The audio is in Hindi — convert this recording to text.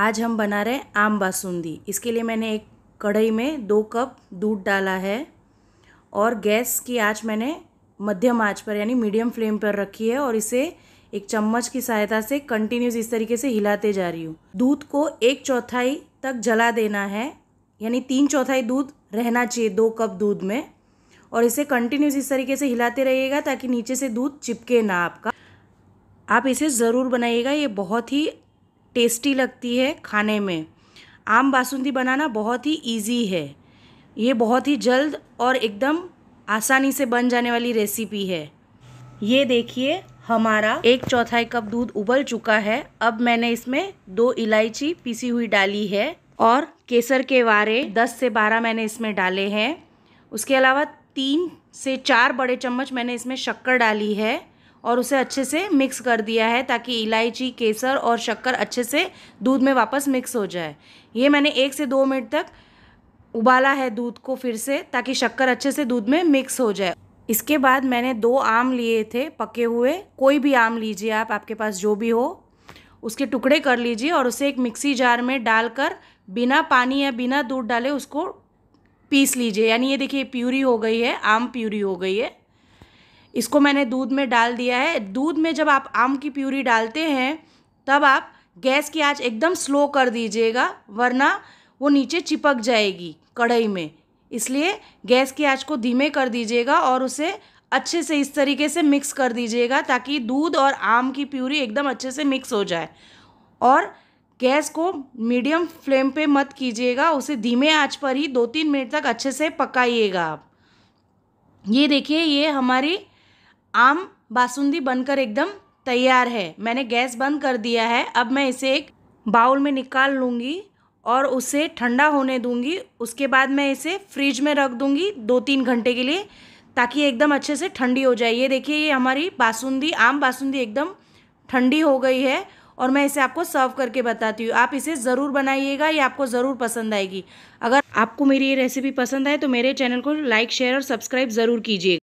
आज हम बना रहे हैं आम बासुंदी इसके लिए मैंने एक कढ़ाई में दो कप दूध डाला है और गैस की आँच मैंने मध्यम आँच पर यानी मीडियम फ्लेम पर रखी है और इसे एक चम्मच की सहायता से कंटिन्यूस इस तरीके से हिलाते जा रही हूँ दूध को एक चौथाई तक जला देना है यानी तीन चौथाई दूध रहना चाहिए दो कप दूध में और इसे कंटिन्यूस इस तरीके से हिलाते रहिएगा ताकि नीचे से दूध चिपके ना आपका आप इसे ज़रूर बनाइएगा ये बहुत ही टेस्टी लगती है खाने में आम बासुंदी बनाना बहुत ही इजी है ये बहुत ही जल्द और एकदम आसानी से बन जाने वाली रेसिपी है ये देखिए हमारा एक चौथाई कप दूध उबल चुका है अब मैंने इसमें दो इलायची पीसी हुई डाली है और केसर के वारे 10 से 12 मैंने इसमें डाले हैं उसके अलावा तीन से चार बड़े चम्मच मैंने इसमें शक्कर डाली है और उसे अच्छे से मिक्स कर दिया है ताकि इलायची केसर और शक्कर अच्छे से दूध में वापस मिक्स हो जाए ये मैंने एक से दो मिनट तक उबाला है दूध को फिर से ताकि शक्कर अच्छे से दूध में मिक्स हो जाए इसके बाद मैंने दो आम लिए थे पके हुए कोई भी आम लीजिए आप आपके पास जो भी हो उसके टुकड़े कर लीजिए और उसे एक मिक्सी जार में डालकर बिना पानी या बिना दूध डाले उसको पीस लीजिए यानी ये देखिए प्यूरी हो गई है आम प्यूरी हो गई है इसको मैंने दूध में डाल दिया है दूध में जब आप आम की प्यूरी डालते हैं तब आप गैस की आंच एकदम स्लो कर दीजिएगा वरना वो नीचे चिपक जाएगी कढ़ाई में इसलिए गैस की आंच को धीमे कर दीजिएगा और उसे अच्छे से इस तरीके से मिक्स कर दीजिएगा ताकि दूध और आम की प्यूरी एकदम अच्छे से मिक्स हो जाए और गैस को मीडियम फ्लेम पे मत कीजिएगा उसे धीमे आंच पर ही दो तीन मिनट तक अच्छे से पकाइएगा आप ये देखिए ये हमारी आम बासुंदी बनकर एकदम तैयार है मैंने गैस बंद कर दिया है अब मैं इसे एक बाउल में निकाल लूँगी और उसे ठंडा होने दूँगी उसके बाद मैं इसे फ्रिज में रख दूँगी दो तीन घंटे के लिए ताकि एकदम अच्छे से ठंडी हो जाए ये देखिए ये हमारी बासुंदी आम बासुंदी एकदम ठंडी हो गई है और मैं इसे आपको सर्व करके बताती हूँ आप इसे ज़रूर बनाइएगा ये आपको ज़रूर पसंद आएगी अगर आपको मेरी ये रेसिपी पसंद आए तो मेरे चैनल को लाइक शेयर और सब्सक्राइब ज़रूर कीजिएगा